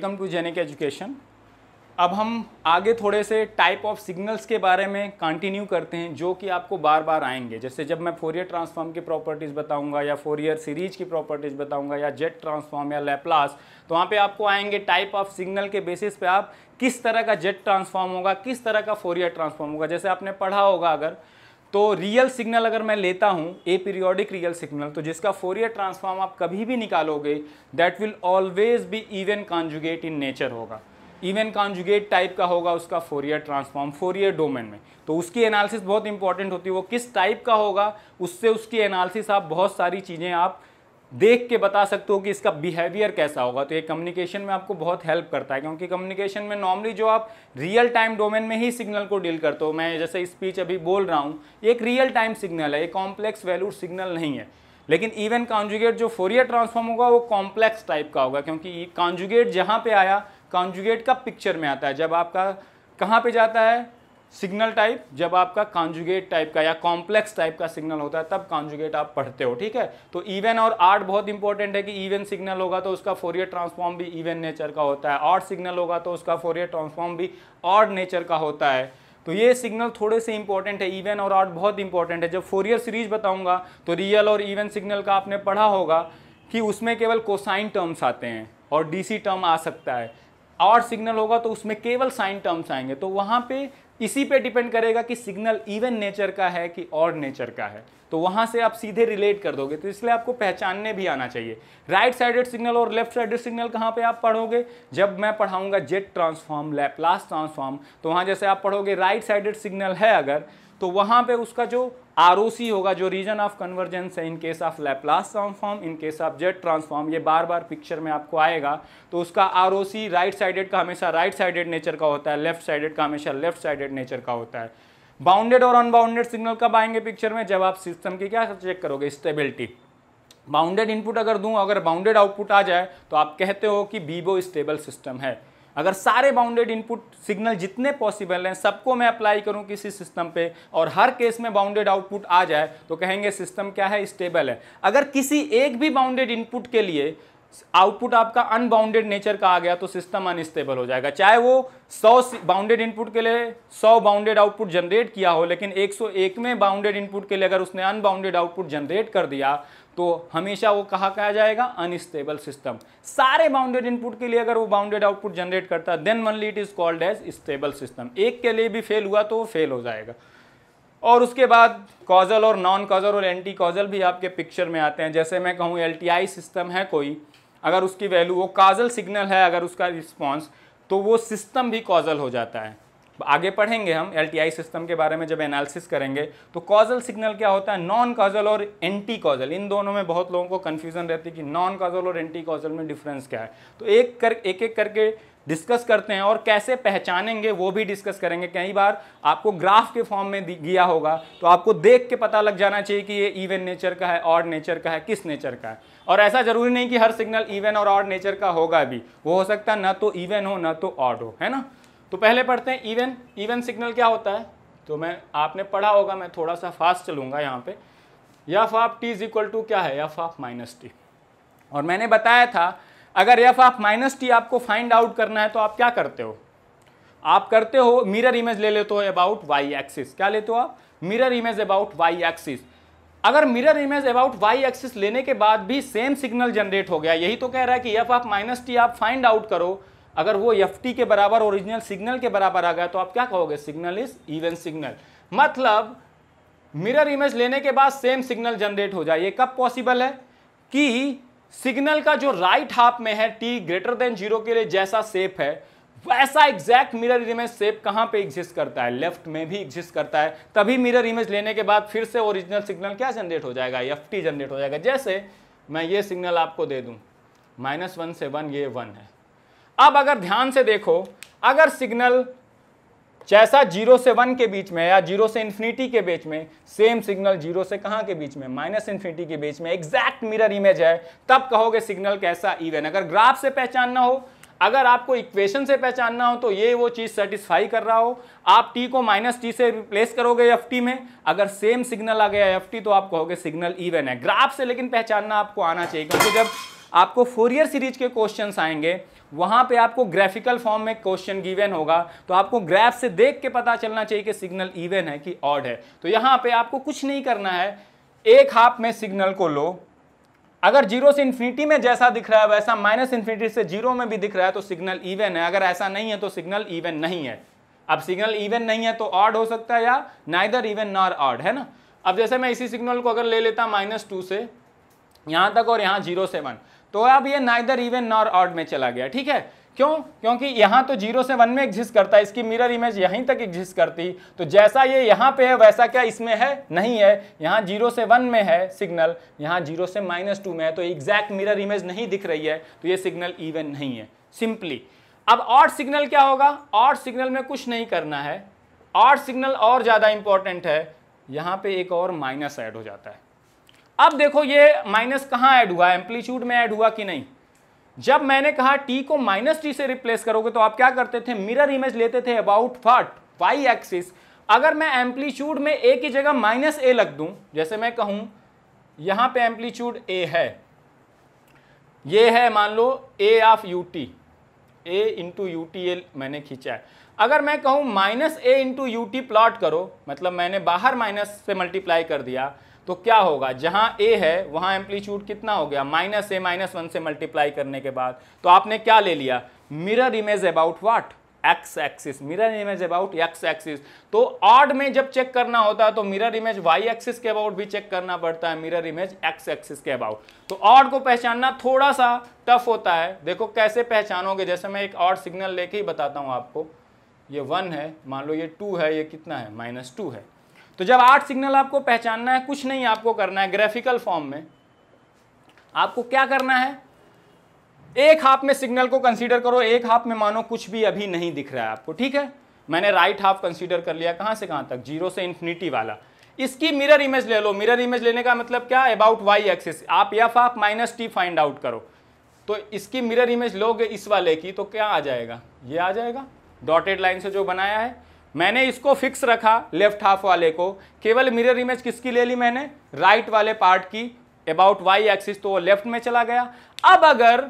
welcome to genic education अब हम आगे थोड़े से टाइप ऑफ सिग्नल्स के बारे में कंटिन्यू करते हैं जो कि आपको बार बार आएंगे जैसे जब मैं फोरियर ट्रांसफॉर्म की प्रॉपर्टीज़ बताऊंगा या फोरियर सीरीज की प्रॉपर्टीज़ बताऊंगा या जेट ट्रांसफॉर्म या लेप्लास तो वहाँ पे आपको आएंगे टाइप ऑफ सिग्नल के बेसिस पे आप किस तरह का जेट ट्रांसफॉर्म होगा किस तरह का फोरियर ट्रांसफॉर्म होगा जैसे आपने पढ़ा होगा अगर तो रियल सिग्नल अगर मैं लेता हूँ ए पीरियोडिक रियल सिग्नल तो जिसका फोरियर ट्रांसफॉर्म आप कभी भी निकालोगे that will always be even conjugate in nature होगा इवन कॉन्जुगेट टाइप का होगा उसका फोरियर ट्रांसफॉर्म फोरियर डोमेन में तो उसकी एनालिसिस बहुत इंपॉर्टेंट होती है वो किस टाइप का होगा उससे उसकी एनालिसिस आप बहुत सारी चीज़ें आप देख के बता सकते हो कि इसका बिहेवियर कैसा होगा तो ये कम्युनिकेशन में आपको बहुत हेल्प करता है क्योंकि कम्युनिकेशन में नॉर्मली जो आप रियल टाइम डोमेन में ही सिग्नल को डील करते हो मैं जैसे स्पीच अभी बोल रहा हूँ एक रियल टाइम सिग्नल है एक कॉम्प्लेक्स वैल्यूड सिग्नल नहीं है लेकिन इवन कॉन्जुगेट जो फोरियर ट्रांसफॉर्म होगा वो कॉम्प्लेक्स टाइप का होगा क्योंकि कॉन्जुगेट जहाँ पर आया कॉन्जुगेट का पिक्चर में आता है जब आपका कहाँ पर जाता है सिग्नल टाइप जब आपका कॉन्जुगेट टाइप का या कॉम्प्लेक्स टाइप का सिग्नल होता है तब कॉन्जुगेट आप पढ़ते हो ठीक है तो इवन और आर्ट बहुत इंपॉर्टेंट है कि इवन सिग्नल होगा तो उसका फोरियर ट्रांसफॉर्म भी इवन नेचर का होता है आर्ट सिग्नल होगा तो उसका फोरियर ट्रांसफॉर्म भी ऑड नेचर का होता है तो ये सिग्नल थोड़े से इंपॉर्टेंट है इवन और आर्ट बहुत इंपॉर्टेंट है जब फोरियर सीरीज बताऊंगा तो रियल और इवन सिग्नल का आपने पढ़ा होगा कि उसमें केवल कोसाइन टर्म्स आते हैं और डीसी टर्म आ सकता है और सिग्नल होगा तो उसमें केवल साइन टर्म्स आएंगे तो वहाँ पे इसी पे डिपेंड करेगा कि सिग्नल इवन नेचर का है कि और नेचर का है तो वहाँ से आप सीधे रिलेट कर दोगे तो इसलिए आपको पहचानने भी आना चाहिए राइट साइडेड सिग्नल और लेफ्ट साइडेड सिग्नल कहाँ पे आप पढ़ोगे जब मैं पढ़ाऊँगा जेट ट्रांसफॉर्म लैपलास ट्रांसफॉर्म तो वहाँ जैसे आप पढ़ोगे राइट साइडेड सिग्नल है अगर तो वहाँ पे उसका जो आर होगा जो रीजन ऑफ कन्वर्जेंस है in case of Laplace transform in case of Z transform ये बार बार पिक्चर में आपको आएगा तो उसका आर राइट साइडेड का हमेशा राइट साइडेड नेचर का होता है लेफ्ट साइडेड का हमेशा लेफ्ट साइडेड नेचर का होता है बाउंडेड और अनबाउंडेड सिग्नल कब आएंगे पिक्चर में जब आप सिस्टम की क्या चेक करोगे स्टेबिलिटी बाउंडेड इनपुट अगर दूं अगर बाउंडेड आउटपुट आ जाए तो आप कहते हो कि बीबो स्टेबल सिस्टम है अगर सारे बाउंडेड इनपुट सिग्नल जितने पॉसिबल हैं सबको मैं अप्लाई करूं किसी सिस्टम पे और हर केस में बाउंडेड आउटपुट आ जाए तो कहेंगे सिस्टम क्या है स्टेबल है अगर किसी एक भी बाउंडेड इनपुट के लिए आउटपुट आपका अनबाउंडेड नेचर का आ गया तो सिस्टम अनस्टेबल हो जाएगा चाहे वो 100 बाउंडेड इनपुट के लिए 100 बाउंडेड आउटपुट जनरेट किया हो लेकिन 101 में बाउंडेड इनपुट के लिए अगर उसने अनबाउंडेड आउटपुट जनरेट कर दिया तो हमेशा वो कहा कहा जाएगा अनस्टेबल सिस्टम सारे बाउंडेड इनपुट के लिए अगर वो बाउंडेड आउटपुट जनरेट करता है then mainly it is called as stable system एक के लिए भी फेल हुआ तो वो फेल हो जाएगा और उसके बाद कॉजल और नॉन कॉजल और एंटी कॉजल भी आपके पिक्चर में आते हैं जैसे मैं कहूँ एल सिस्टम है कोई अगर उसकी वैल्यू वो काजल सिग्नल है अगर उसका रिस्पॉन्स तो वो सिस्टम भी कॉजल हो जाता है आगे पढ़ेंगे हम एल सिस्टम के बारे में जब एनालिसिस करेंगे तो कॉजल सिग्नल क्या होता है नॉन कॉजल और एंटी कॉजल इन दोनों में बहुत लोगों को कन्फ्यूजन रहती है कि नॉन कॉजल और एंटी कॉजल में डिफरेंस क्या है तो एक कर एक एक करके डिस्कस करते हैं और कैसे पहचानेंगे वो भी डिस्कस करेंगे कई बार आपको ग्राफ के फॉर्म में दिया होगा तो आपको देख के पता लग जाना चाहिए कि ये इवन नेचर का है ऑड नेचर का है किस नेचर का है और ऐसा ज़रूरी नहीं कि हर सिग्नल इवन और ऑड नेचर का होगा भी वो हो सकता है ना तो इवन हो ना तो ऑड हो है ना तो पहले पढ़ते हैं इवन इवन सिग्नल क्या होता है तो मैं आपने पढ़ा होगा मैं थोड़ा सा फास्ट चलूँगा यहाँ पे F of T is equal to क्या है यफ ऑफ माइनस टी और मैंने बताया था अगर एफ ऑफ माइनस टी आपको फाइंड आउट करना है तो आप क्या करते हो आप करते हो मिरर इमेज ले लेते हो अबाउट वाई एक्सिस क्या लेते हो आप mirror image about Y axis अगर mirror image about Y axis लेने के बाद भी सेम सिग्नल जनरेट हो गया यही तो कह रहा है कि एफ ऑफ माइनस टी आप फाइंड आउट करो अगर वो एफ टी के बराबर ओरिजिनल सिग्नल के बराबर आ गया तो आप क्या कहोगे सिग्नल इज इवन सिग्नल मतलब मिरर इमेज लेने के बाद सेम सिग्नल जनरेट हो जाए ये कब पॉसिबल है कि सिग्नल का जो राइट हाफ में है टी ग्रेटर देन जीरो के लिए जैसा सेप है वैसा एग्जैक्ट मिरर इमेज सेप कहां पे एग्जिस्ट करता है लेफ्ट में भी एग्जिस्ट करता है तभी मिरर इमेज लेने के बाद फिर से ओरिजिनल सिग्नल क्या जनरेट हो जाएगा एफ टी जनरेट हो जाएगा जैसे मैं ये सिग्नल आपको दे दूं माइनस वन से वन ये वन है अब अगर ध्यान से देखो अगर सिग्नल जैसा जीरो से वन के बीच में या जीरो से इन्फिनिटी के बीच में सेम सिग्नल जीरो से कहाँ के बीच में माइनस इन्फिनिटी के बीच में एग्जैक्ट मिरर इमेज है तब कहोगे सिग्नल कैसा इवन अगर ग्राफ से पहचानना हो अगर आपको इक्वेशन से पहचानना हो तो ये वो चीज़ सेटिस्फाई कर रहा हो आप टी को माइनस टी से रिप्लेस करोगे एफ टी में अगर सेम सिग्नल आ गया एफ टी तो आप कहोगे सिग्नल इवन है ग्राफ से लेकिन पहचानना आपको आना चाहिए क्योंकि जब आपको फोरियर सीरीज के क्वेश्चन आएंगे वहां पे आपको ग्राफिकल फॉर्म में क्वेश्चन गिवन होगा तो आपको ग्राफ से देख के पता चलना चाहिए कि सिग्नल इवन है कि ऑड है तो यहां पे आपको कुछ नहीं करना है एक हाफ में सिग्नल को लो अगर जीरो से इन्फिनिटी में जैसा दिख रहा है वैसा माइनस इन्फिनिटी से जीरो में भी दिख रहा है तो सिग्नल इवन है अगर ऐसा नहीं है तो सिग्नल इवन नहीं है अब सिग्नल इवन नहीं है तो ऑड हो सकता है या नाइदर इवन नॉर ऑड है ना अब जैसे मैं इसी सिग्नल को अगर ले लेता माइनस टू से यहां तक और यहाँ जीरो से वन तो अब ये नाइदर इवन नॉर ऑड में चला गया ठीक है क्यों क्योंकि यहाँ तो जीरो से वन में एग्जिस्ट करता है इसकी मिरर इमेज यहीं तक एग्जिस्ट करती तो जैसा ये यहाँ पे है वैसा क्या इसमें है नहीं है यहाँ जीरो से वन में है सिग्नल यहाँ जीरो से माइनस टू में है तो एग्जैक्ट मिरर इमेज नहीं दिख रही है तो ये सिग्नल इवन नहीं है सिंपली अब ऑड सिग्नल क्या होगा ऑड सिग्नल में कुछ नहीं करना है ऑड सिग्नल और ज़्यादा इंपॉर्टेंट है यहाँ पर एक और माइनस ऐड हो जाता है अब देखो ये माइनस कहाँ ऐड हुआ एम्पलीट्यूड में ऐड हुआ कि नहीं जब मैंने कहा टी को माइनस टी से रिप्लेस करोगे तो आप क्या करते थे मिरर इमेज लेते थे अबाउट फट वाई एक्सिस अगर मैं एम्पलीट्यूड में ए की जगह माइनस ए लग दूं जैसे मैं कहूं यहां पे एम्पलीट्यूड ए है ये है मान लो A of U T A into U T A मैंने खींचा है अगर मैं कहूं minus A into U T plot करो मतलब मैंने बाहर माइनस से मल्टीप्लाई कर दिया तो क्या होगा जहां ए है वहां एम्पलीट्यूड कितना हो गया माइनस ए माइनस वन से मल्टीप्लाई करने के बाद तो आपने क्या ले लिया mirror image about what X axis mirror image about X axis तो ऑड में जब चेक करना होता है तो मिरर इमेज वाई एक्सिस के अबाउट भी चेक करना पड़ता है मिरर इमेज एक्स एक्सिस के अबाउट तो ऑड को पहचानना थोड़ा सा टफ होता है देखो कैसे पहचानोगे जैसे मैं एक ऑड सिग्नल लेके ही बताता हूँ आपको ये वन है मान लो ये टू है ये कितना है माइनस टू है तो जब आठ सिग्नल आपको पहचानना है कुछ नहीं आपको करना है ग्राफिकल फॉर्म में आपको क्या करना है एक हाफ में सिग्नल को कंसीडर करो एक हाफ में मानो कुछ भी अभी नहीं दिख रहा है आपको ठीक है मैंने राइट हाफ कंसीडर कर लिया कहां से कहां तक जीरो से इंफिनिटी वाला इसकी मिरर इमेज ले लो मिरर इमेज लेने का मतलब क्या अबाउट वाई एक्सिस आप F of minus T find out करो तो इसकी मिरर इमेज लोगे इस वाले की तो क्या आ जाएगा ये आ जाएगा डॉटेड लाइन से जो बनाया है मैंने इसको फिक्स रखा लेफ्ट हाफ वाले को केवल मिरर इमेज किसकी ले ली मैंने राइट right वाले पार्ट की अबाउट वाई एक्सिस तो वो लेफ्ट में चला गया अब अगर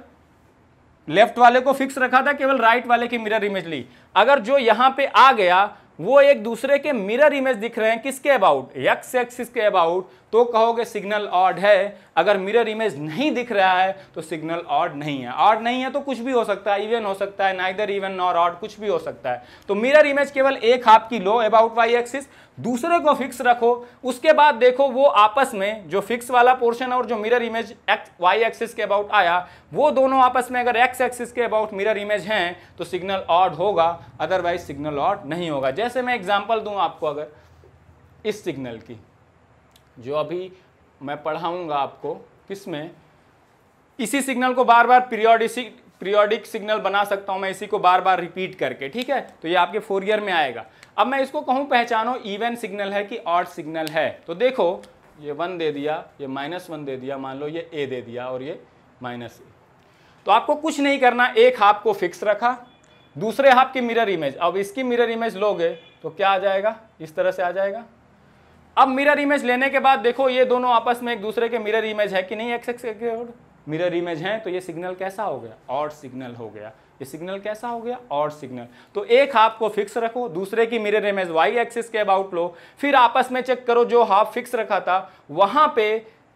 लेफ्ट वाले को फिक्स रखा था केवल राइट वाले की मिरर इमेज ली अगर जो यहां पे आ गया वो एक दूसरे के मिरर इमेज दिख रहे हैं किसके अबाउट यक्स एक्सिस के अबाउट तो कहोगे सिग्नल ऑड है अगर मिरर इमेज नहीं दिख रहा है तो सिग्नल ऑड नहीं है ऑड नहीं है तो कुछ भी हो सकता है इवन हो सकता है नाइदर इवन नॉर ऑड कुछ भी हो सकता है तो मिरर इमेज केवल एक हाफ की लो अबाउट वाई एक्सिस दूसरे को फिक्स रखो उसके बाद देखो वो आपस में जो फिक्स वाला पोर्शन और जो mirror image X Y axis के अबाउट आया वो दोनों आपस में अगर एक्स एक्सिस के अबाउट मिरर इमेज हैं तो सिग्नल ऑड होगा अदरवाइज सिग्नल ऑड नहीं होगा जैसे मैं एग्जाम्पल दूँ आपको अगर इस सिग्नल की जो अभी मैं पढ़ाऊँगा आपको किसमें इसी सिग्नल को बार बार पीरियोडिक पीरियोडिक सिग्नल बना सकता हूँ मैं इसी को बार बार रिपीट करके ठीक है तो ये आपके फोर ईयर में आएगा अब मैं इसको कहूँ पहचानो इवन सिग्नल है कि ऑड सिग्नल है तो देखो ये वन दे दिया ये माइनस वन दे दिया मान लो ये ए दे दिया और ये माइनस ए तो आपको कुछ नहीं करना एक हाफ को फिक्स रखा दूसरे हाफ की मिरर इमेज अब इसकी मिरर इमेज लोगे तो क्या आ जाएगा इस तरह से आ जाएगा अब मिरर इमेज लेने के बाद देखो ये दोनों आपस में एक दूसरे के मिरर इमेज है कि नहीं एक्स एक्स मिरर इमेज है तो ये सिग्नल कैसा हो गया और सिग्नल हो गया ये सिग्नल कैसा हो गया और सिग्नल तो एक हाफ को फिक्स रखो दूसरे की मिरर इमेज वाई एक्सिस के अबाउट लो फिर आपस में चेक करो जो हाफ फिक्स रखा था वहां पे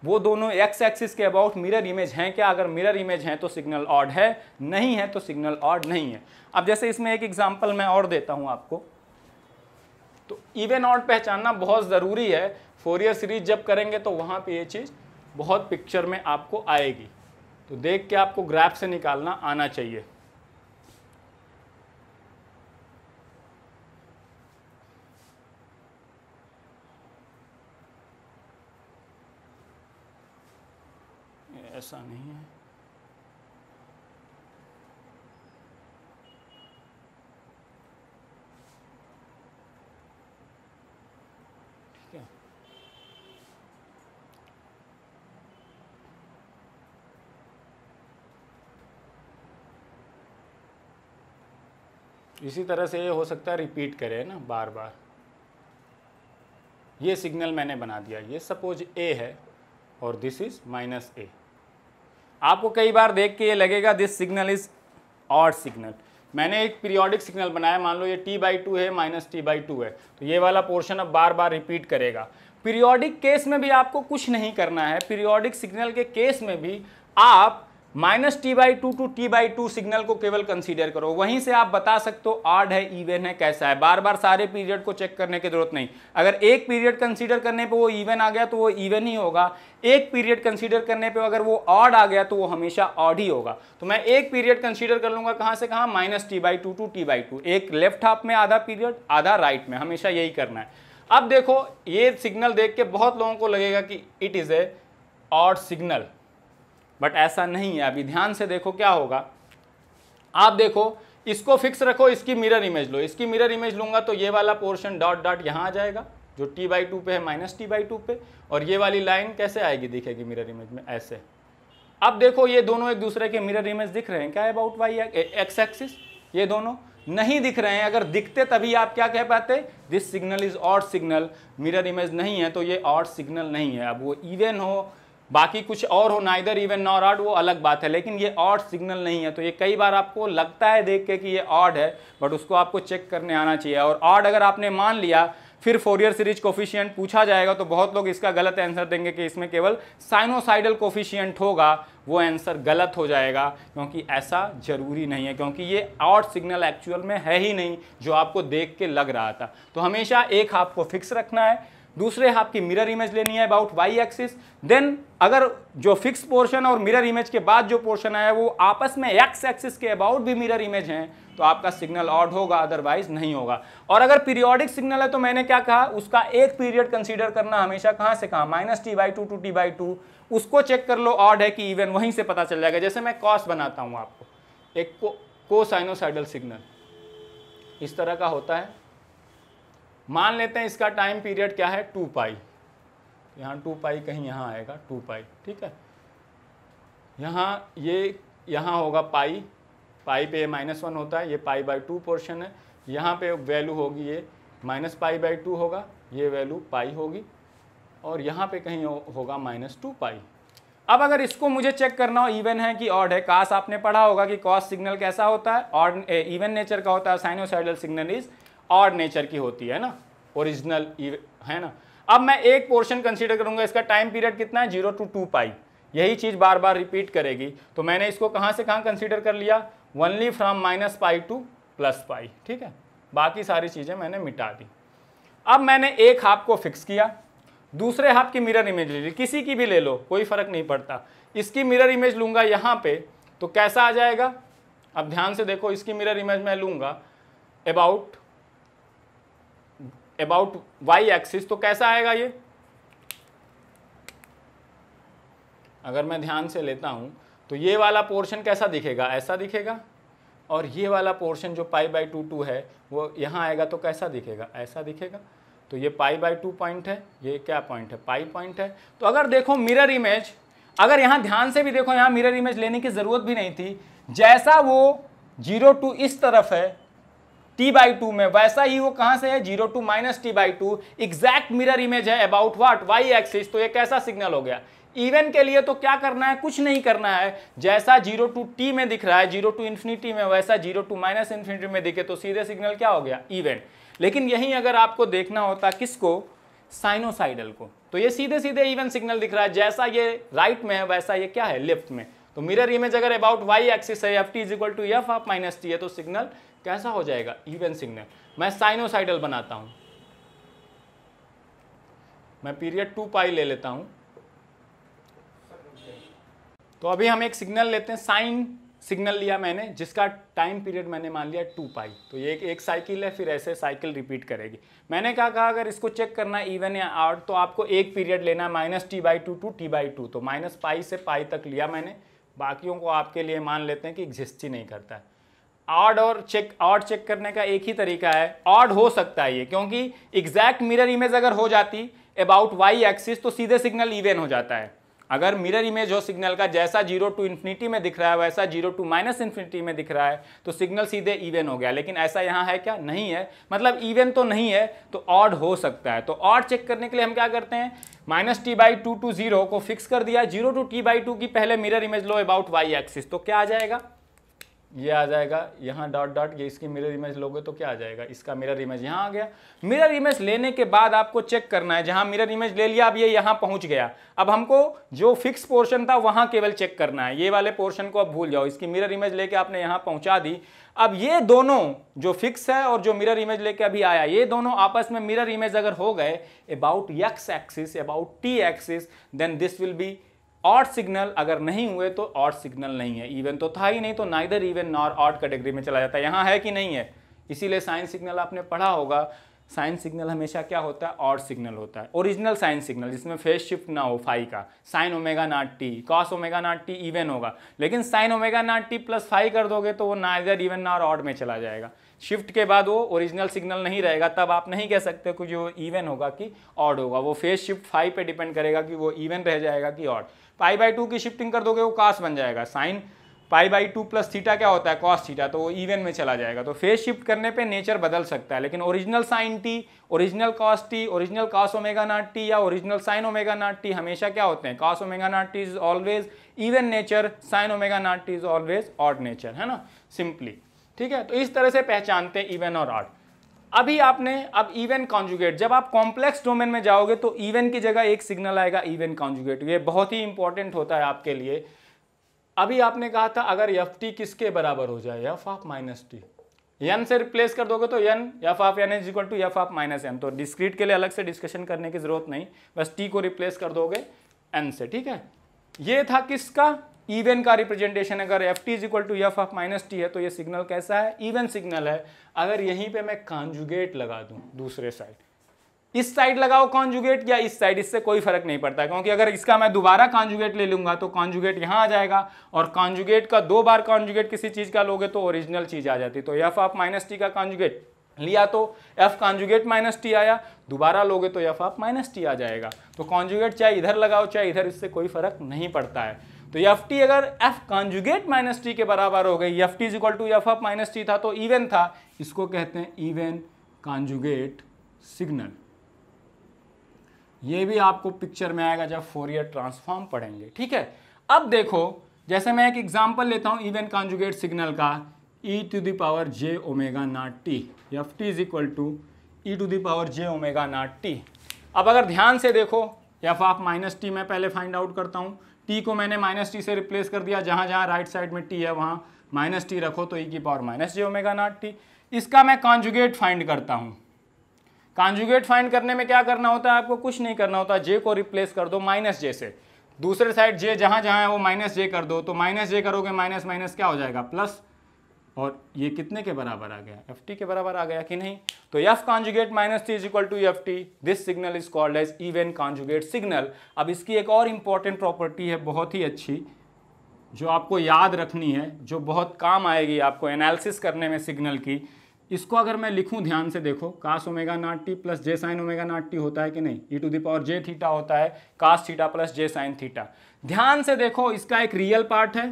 वो दोनों एक्स एक्सिस के अबाउट मिरर इमेज हैं क्या अगर मिरर इमेज हैं तो सिग्नल ऑड है नहीं है तो सिग्नल ऑड नहीं है अब जैसे इसमें एक एग्जाम्पल मैं और देता हूँ आपको तो इवन ऑड पहचानना बहुत ज़रूरी है फोरियर सीरीज जब करेंगे तो वहाँ पे ये चीज़ बहुत पिक्चर में आपको आएगी तो देख के आपको ग्राफ से निकालना आना चाहिए ऐसा नहीं इसी तरह से ये हो सकता है रिपीट करे ना बार बार ये सिग्नल मैंने बना दिया ये सपोज ए है और दिस इज माइनस ए आपको कई बार देख के ये लगेगा this signal is odd signal मैंने एक पीरियोडिक सिग्नल बनाया मान लो ये टी बाई टू है माइनस टी बाई टू है तो ये वाला पोर्शन अब बार बार रिपीट करेगा पीरियोडिक केस में भी आपको कुछ नहीं करना है पीरियोडिक सिग्नल के केस में भी आप minus T by two to T by two signal को केवल कंसीडर करो वहीं से आप बता सकते हो आड है इवन है कैसा है बार बार सारे पीरियड को चेक करने की जरूरत नहीं अगर एक पीरियड कंसीडर करने पे वो इवन आ गया तो वो इवन ही होगा एक पीरियड कंसीडर करने पे अगर वो ऑड आ गया तो वो हमेशा ऑड ही होगा तो मैं एक पीरियड कंसीडर कर लूंगा कहाँ से कहाँ minus T by two to T by two एक लेफ्ट हाफ में आधा पीरियड आधा राइट में हमेशा यही करना है अब देखो ये सिग्नल देख के बहुत लोगों को लगेगा कि it is a odd signal but ऐसा नहीं है अभी ध्यान से देखो क्या होगा आप देखो इसको फिक्स रखो इसकी मिरर इमेज लो इसकी मिरर इमेज लूंगा तो ये वाला पोर्शन डॉट डॉट यहाँ आ जाएगा जो टी बाई टू पे है माइनस टी बाई टू पे और ये वाली लाइन कैसे आएगी दिखेगी मिरर इमेज में ऐसे अब देखो ये दोनों एक दूसरे के मिरर इमेज दिख रहे हैं क्या अबाउट वाई एक्स एक्सिस ये दोनों नहीं दिख रहे हैं अगर दिखते तभी आप क्या कह पाते this signal is odd signal mirror image नहीं है तो ये ऑड सिग्नल नहीं है अब वो इवेन हो बाकी कुछ और हो इधर इवन नॉर ऑड वो अलग बात है लेकिन ये ऑड सिग्नल नहीं है तो ये कई बार आपको लगता है देख के कि ये ऑड है बट उसको आपको चेक करने आना चाहिए और ऑड अगर आपने मान लिया फिर फोरियर सीरीज कोफिशियंट पूछा जाएगा तो बहुत लोग इसका गलत आंसर देंगे कि इसमें केवल साइनोसाइडल कोफिशियंट होगा वो आंसर गलत हो जाएगा क्योंकि ऐसा जरूरी नहीं है क्योंकि ये आउट सिग्नल एक्चुअल में है ही नहीं जो आपको देख के लग रहा था तो हमेशा एक आपको फिक्स रखना है दूसरे हाफ की मिरर इमेज लेनी है अबाउट वाई एक्सिस देन अगर जो फिक्स पोर्शन और मिरर इमेज के बाद जो पोर्शन आया वो आपस में एक्स एक्सिस के अबाउट भी मिरर इमेज हैं तो आपका सिग्नल ऑड होगा अदरवाइज नहीं होगा और अगर पीरियोडिक सिग्नल है तो मैंने क्या कहा उसका एक पीरियड कंसीडर करना हमेशा कहाँ से कहा minus T by two to T by two उसको चेक कर लो ऑड है कि इवन वहीं से पता चल जाएगा जैसे मैं कॉस बनाता हूँ आपको एक को, को साइनोसाइडल सिग्नल इस तरह का होता है मान लेते हैं इसका टाइम पीरियड क्या है टू पाई यहाँ टू पाई कहीं यहाँ आएगा टू पाई ठीक है यहाँ ये यहाँ होगा पाई पाई पे माइनस वन होता है ये पाई बाई टू पोर्शन है यहाँ पे वैल्यू होगी ये माइनस पाई बाई टू होगा ये वैल्यू पाई होगी और यहाँ पे कहीं हो, होगा माइनस टू पाई अब अगर इसको मुझे चेक करना हो इवन है कि ऑड है काश आपने पढ़ा होगा कि कॉस सिग्नल कैसा होता है ऑड इवन नेचर का होता है साइनोसाइडल सिग्नल इज़ और नेचर की होती है ना ओरिजिनल है ना अब मैं एक पोर्शन कंसीडर करूंगा इसका टाइम पीरियड कितना है जीरो टू टू पाई यही चीज़ बार बार रिपीट करेगी तो मैंने इसको कहाँ से कहाँ कंसीडर कर लिया only from minus pi to plus pi ठीक है बाकी सारी चीज़ें मैंने मिटा दी अब मैंने एक हाफ को फिक्स किया दूसरे हाफ की मिरर इमेज ले ली किसी की भी ले लो कोई फ़र्क नहीं पड़ता इसकी मिरर इमेज लूँगा यहाँ पे तो कैसा आ जाएगा अब ध्यान से देखो इसकी मिरर इमेज मैं लूँगा अबाउट अबाउट वाई एक्सिस तो कैसा आएगा ये अगर मैं ध्यान से लेता हूँ तो ये वाला पोर्शन कैसा दिखेगा ऐसा दिखेगा और ये वाला पोर्शन जो पाई बाई टू टू है वो यहाँ आएगा तो कैसा दिखेगा ऐसा दिखेगा तो ये पाई बाई टू पॉइंट है ये क्या पॉइंट है पाई पॉइंट है तो अगर देखो मिरर इमेज अगर यहाँ ध्यान से भी देखो यहाँ मिरर इमेज लेने की ज़रूरत भी नहीं थी जैसा वो जीरो टू इस तरफ है टी बाई टू में वैसा ही वो कहां से है zero to minus T by two exact mirror image है अबाउट वाट वाई एक्सिस तो ये कैसा सिग्नल हो गया इवन के लिए तो क्या करना है कुछ नहीं करना है जैसा जीरो टू टी में दिख रहा है जीरो टू इन्फिनिटी में वैसा जीरो टू माइनस इन्फिनिटी में दिखे तो सीधे सिग्नल क्या हो गया इवन लेकिन यही अगर आपको देखना होता किसको साइनोसाइडल को तो ये सीधे सीधे इवन सिग्नल दिख रहा है जैसा ये राइट में है वैसा ये क्या है लेफ्ट में तो मिरर इमेज अगर अबाउट वाई एक्सिस है F T is equal to F of minus T है तो सिग्नल कैसा हो जाएगा इवन सिग्नल मैं साइनोसाइडल बनाता हूँ मैं पीरियड टू पाई ले लेता हूँ तो अभी हम एक सिग्नल लेते हैं साइन सिग्नल लिया मैंने जिसका टाइम पीरियड मैंने मान लिया टू पाई तो ये एक एक साइकिल है फिर ऐसे साइकिल रिपीट करेगी मैंने क्या कहा अगर इसको चेक करना इवन या आउट तो आपको एक पीरियड लेना है minus T by two to T by two तो माइनस पाई से पाई तक लिया मैंने बाकियों को आपके लिए मान लेते हैं कि एग्जिस्ट ही नहीं करता है ऑड और चेक ऑड चेक करने का एक ही तरीका है ऑड हो सकता है ये क्योंकि एग्जैक्ट मिरर इमेज अगर हो जाती अबाउट वाई एक्सिस तो सीधे सिग्नल इवेन हो जाता है अगर मिरर इमेज हो सिग्नल का जैसा जीरो टू इन्फिनिटी में दिख रहा है वैसा जीरो टू माइनस इन्फिनिटी में दिख रहा है तो सिग्नल सीधे इवेन हो गया लेकिन ऐसा यहाँ है क्या नहीं है मतलब इवेन तो नहीं है तो ऑड हो सकता है तो ऑड चेक करने के लिए हम क्या करते हैं minus T by two to zero को फिक्स कर दिया zero to T by two की पहले मिरर इमेज लो अबाउट वाई एक्सिस तो क्या आ जाएगा ये आ जाएगा यहाँ डॉट डॉट ये इसकी मिरर इमेज लोगे तो क्या आ जाएगा इसका मिरर इमेज यहाँ आ गया मिरर इमेज लेने के बाद आपको चेक करना है जहाँ मिरर इमेज ले लिया अब ये यहाँ पहुँच गया अब हमको जो फिक्स पोर्शन था वहाँ केवल चेक करना है ये वाले पोर्शन को अब भूल जाओ इसकी मिरर इमेज लेके आपने यहाँ पहुँचा दी अब ये दोनों जो फिक्स है और जो मिरर इमेज लेके अभी आया ये दोनों आपस में मिरर इमेज अगर हो गए about X axis about T axis then this will be odd signal अगर नहीं हुए तो ऑट सिग्नल नहीं है इवन तो था ही नहीं तो neither even nor odd category में चला जाता है यहाँ है कि नहीं है इसीलिए साइन सिग्नल आपने पढ़ा होगा साइन सिग्नल हमेशा क्या होता है ऑट सिग्नल होता है ओरिजिनल साइन सिग्नल जिसमें फेस शिफ्ट ना हो फाई का sine omega naught T cos omega naught T even होगा लेकिन sine omega naught T plus phi कर दोगे तो वो नाइदर इवन नॉर ऑट में चला जाएगा शिफ्ट के बाद वो ओरिजिनल सिग्नल नहीं रहेगा तब आप नहीं कह सकते कि जो इवन होगा कि ऑड होगा वो फेज शिफ्ट फाइव पे डिपेंड करेगा कि वो इवन रह जाएगा कि ऑड पाई बाई टू की शिफ्टिंग कर दोगे वो कास बन जाएगा sine pi by two plus theta क्या होता है कॉस थीटा तो वो इवन में चला जाएगा तो फेस शिफ्ट करने पे नेचर बदल सकता है लेकिन original sine T original cos T original cos omega naught T या original sine omega naught T हमेशा क्या होते हैं cos omega naught T is always even nature sine omega naught T is always odd nature है ना simply ठीक है तो इस तरह से पहचानते हैं इवन और ऑड अभी आपने अब इवन कॉन्जुगेट जब आप कॉम्प्लेक्स डोमेन में जाओगे तो इवन की जगह एक सिग्नल आएगा इवन कॉन्जुगेट ये बहुत ही इंपॉर्टेंट होता है आपके लिए अभी आपने कहा था अगर एफ टी किसके बराबर हो जाए F of minus T N से रिप्लेस कर दोगे तो N F of N is equal to F of minus N तो डिस्क्रीट के लिए अलग से डिस्कशन करने की जरूरत नहीं बस टी को रिप्लेस कर दोगे एन से ठीक है ये था किसका इवन का रिप्रेजेंटेशन अगर F T is equal to F of minus T है तो ये सिग्नल कैसा है इवन सिग्नल है अगर यहीं पे मैं कॉन्जुगेट लगा दूं दूसरे साइड इस साइड लगाओ कॉन्जुगेट या इस साइड इससे कोई फर्क नहीं पड़ता क्योंकि अगर इसका मैं दोबारा कॉन्जुगेट ले लूंगा तो कॉन्जुगेट यहाँ आ जाएगा और कॉन्जुगेट का दो बार कॉन्जुगेट किसी चीज़ का लोगे तो ओरिजिनल चीज़ आ जाती तो एफ ऑफ माइनस टी का कॉन्जुगेट लिया तो एफ कॉन्जुगेट माइनस टी आया दोबारा लोगे तो एफ ऑफ माइनस टी आ जाएगा तो कॉन्जुगेट चाहे इधर लगाओ चाहे इधर इससे कोई फर्क नहीं पड़ता है तो एफ टी अगर एफ कॉन्जुगेट माइनस टी के बराबर हो गई F T is equal to F F minus T था तो इवन था इसको कहते हैं इवन कॉन्जुगेट सिग्नल ये भी आपको पिक्चर में आएगा जब फोरियर ट्रांसफॉर्म पढ़ेंगे ठीक है अब देखो जैसे मैं एक एग्जाम्पल लेता हूं इवन कॉन्जुगेट सिग्नल का E to the power J omega naught T F T is equal to E to the power J omega naught T अब अगर ध्यान से देखो एफ आप माइनस टी मैं पहले फाइंड आउट करता हूं टी को मैंने माइनस टी से रिप्लेस कर दिया जहां जहां राइट साइड में टी है वहां माइनस टी रखो तो ई e की power minus J omega naught T इसका मैं कॉन्जुगेट फाइंड करता हूँ कॉन्जुगेट फाइंड करने में क्या करना होता है आपको कुछ नहीं करना होता जे को रिप्लेस कर दो माइनस जे से दूसरे साइड जे जहां जहां है वो माइनस जे कर दो तो माइनस जे करोगे माइनस माइनस क्या हो जाएगा प्लस और ये कितने के बराबर आ गया एफ टी के बराबर आ गया कि नहीं तो F conjugate minus T is equal to F T this signal is called as even conjugate signal अब इसकी एक और इम्पॉर्टेंट प्रॉपर्टी है बहुत ही अच्छी जो आपको याद रखनी है जो बहुत काम आएगी आपको एनालिसिस करने में सिग्नल की इसको अगर मैं लिखूं ध्यान से देखो cos omega naught T plus J sine omega naught T होता है कि नहीं E to the power J theta होता है cos theta plus J sine theta ध्यान से देखो इसका एक रियल पार्ट है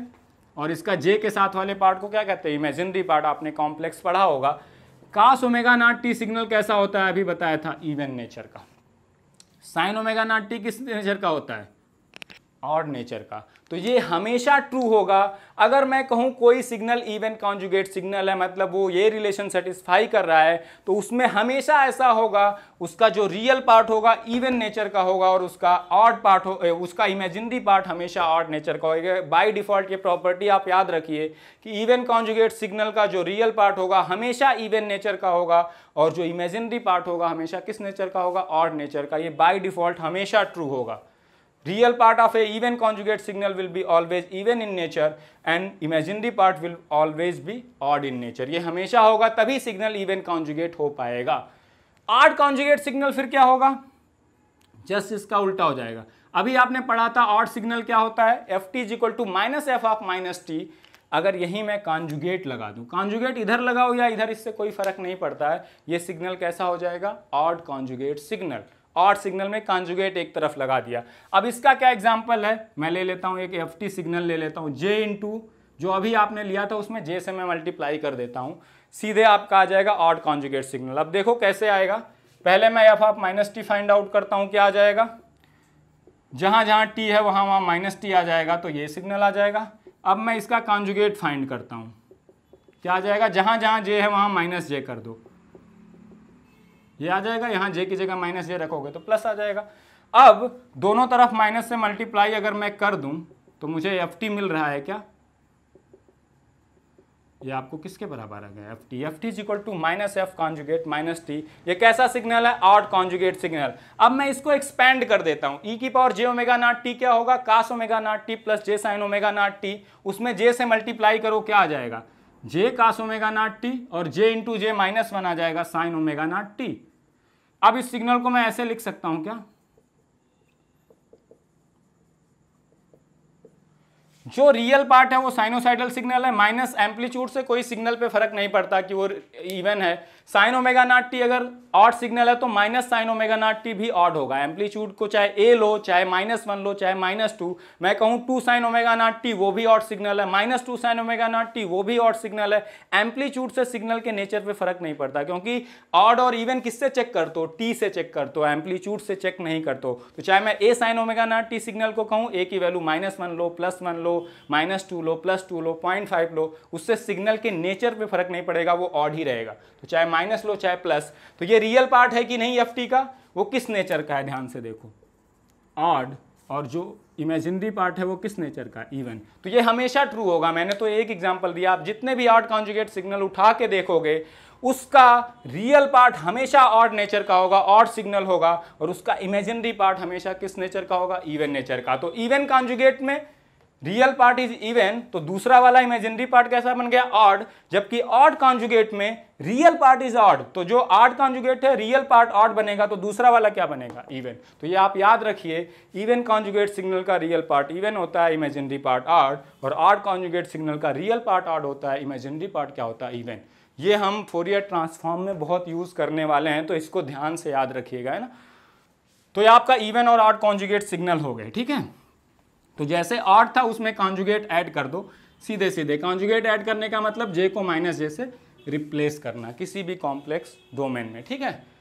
और इसका जे के साथ वाले पार्ट को क्या कहते हैं इमेजिनरी पार्ट आपने कॉम्प्लेक्स पढ़ा होगा cos omega naught T signal कैसा होता है अभी बताया था इवन नेचर का साइन ओमेगा नाट टी किस नेचर का होता है और नेचर का तो ये हमेशा ट्रू होगा अगर मैं कहूँ कोई सिग्नल इवन कॉन्जुगेट सिग्नल है मतलब वो ये रिलेशन सेटिस्फाई कर रहा है तो उसमें हमेशा ऐसा होगा उसका जो रियल पार्ट होगा इवन नेचर का होगा और उसका ऑड पार्ट हो उसका इमेजिनरी पार्ट हमेशा ऑड नेचर का होगा बाई डिफ़ॉल्ट ये प्रॉपर्टी आप याद रखिए कि इवन कॉन्जुगेट सिग्नल का जो रियल पार्ट होगा हमेशा इवन नेचर का होगा और जो इमेजिनरी पार्ट होगा हमेशा किस नेचर का होगा ऑड नेचर का ये बाई डिफ़ॉल्ट हमेशा ट्रू होगा real part of a even conjugate signal will be always even in nature and imaginary part will always be odd in nature ये हमेशा होगा तभी सिग्नल even conjugate हो पाएगा odd conjugate सिग्नल फिर क्या होगा जस्ट इसका उल्टा हो जाएगा अभी आपने पढ़ा था ऑड सिग्नल क्या होता है F T is equal to minus F of minus T अगर यही मैं कॉन्जुगेट लगा दूं कॉन्जुगेट इधर लगाओ या इधर इससे कोई फर्क नहीं पड़ता है ये सिग्नल कैसा हो जाएगा ऑड कॉन्जुगेट सिग्नल और सिग्नल में कॉन्जुगेट एक तरफ लगा दिया अब इसका क्या एग्जाम्पल है मैं ले लेता हूँ एक एफ सिग्नल ले लेता हूँ जे इंटू जो अभी आपने लिया था उसमें जे से मैं मल्टीप्लाई कर देता हूँ सीधे आपका आ जाएगा ऑड कॉन्जुगेट सिग्नल अब देखो कैसे आएगा पहले मैं F of minus T find out करता हूँ क्या आ जाएगा जहाँ जहाँ टी है वहाँ वहाँ माइनस टी आ जाएगा तो ये सिग्नल आ जाएगा अब मैं इसका कॉन्जुगेट फाइंड करता हूँ क्या आ जाएगा जहाँ जहाँ जे है वहाँ माइनस जे कर दो ये आ जाएगा यहाँ जे की जगह माइनस ये रखोगे तो प्लस आ जाएगा अब दोनों तरफ माइनस से मल्टीप्लाई अगर मैं कर दूं तो मुझे एफ टी मिल रहा है क्या ये आपको किसके बराबर आ गया F T F T equal to minus F conjugate minus T ये कैसा सिग्नल है ऑड कॉन्जुगेट सिग्नल अब मैं इसको एक्सपेंड कर देता हूं ई e की power J omega naught T क्या होगा cos omega naught T plus J sine omega naught T उसमें जे से मल्टीप्लाई करो क्या आ जाएगा J cos omega naught T और J into J minus one आ जाएगा साइन ओमेगा नॉट टी अब इस सिग्नल को मैं ऐसे लिख सकता हूं क्या जो रियल पार्ट है वो साइनोसाइडल सिग्नल है माइनस एम्पलीट्यूड से कोई सिग्नल पे फर्क नहीं पड़ता कि वो इवन है साइन ओमेगा नॉट टी अगर ऑड सिग्नल है तो minus sine omega naught T भी ऑड होगा एम्पलीट्यूड को चाहे ए लो चाहे माइनस वन लो चाहे माइनस टू मैं कहूँ two sine omega naught T वो भी ऑड सिग्नल है minus two sine omega naught T वो भी ऑड सिग्नल है एम्पलीट्यूड से सिग्नल के नेचर पर फर्क नहीं पड़ता क्योंकि ऑड और इवन किससे चेक कर दो टी से चेक कर दो एम्पलीट्यूड से चेक नहीं कर दो तो चाहे मैं A sine omega naught T signal को कहूँ ए की वैल्यू माइनस वन लो प्लस वन लो माइनस टू लो प्लस टू लो पॉइंट फाइव लो उससे सिग्नल के नेचर पर फर्क नहीं पड़ेगा वो ऑड ही रहेगा तो चाहे माइनस लो चाहे प्लस तो ये रियल पार्ट है कि नहीं एफ का वो किस नेचर का है ध्यान से देखो ऑड और जो इमेजिनरी पार्ट है वो किस नेचर का इवन तो ये हमेशा ट्रू होगा मैंने तो एक एग्जाम्पल दिया आप जितने भी ऑड कॉन्जुगेट सिग्नल उठा के देखोगे उसका रियल पार्ट हमेशा ऑड नेचर का होगा ऑड सिग्नल होगा और उसका इमेजिनरी पार्ट हमेशा किस नेचर का होगा इवन नेचर का तो इवन कॉन्जुगेट में रियल पार्ट इज इवन तो दूसरा वाला इमेजिनरी पार्ट कैसा बन गया ऑड जबकि ऑड कॉन्जुगेट में रियल पार्ट इज ऑड तो जो ऑड कॉन्जुगेट है रियल पार्ट ऑड बनेगा तो दूसरा वाला क्या बनेगा इवन तो ये आप याद रखिए इवन कॉन्जुगेट सिग्नल का रियल पार्ट इवन होता है इमेजिनरी पार्ट ऑड और ऑड कॉन्जुगेट सिग्नल का रियल पार्ट ऑड होता है इमेजिनरी पार्ट क्या होता है इवन ये हम फोरियर ट्रांसफॉर्म में बहुत यूज़ करने वाले हैं तो इसको ध्यान से याद रखिएगा है ना तो ये आपका इवन और ऑड कॉन्जुगेट सिग्नल हो गए ठीक है तो जैसे आठ था उसमें कॉन्जुगेट ऐड कर दो सीधे सीधे कॉन्जुगेट ऐड करने का मतलब जे को माइनस जे से रिप्लेस करना किसी भी कॉम्प्लेक्स डोमेन में ठीक है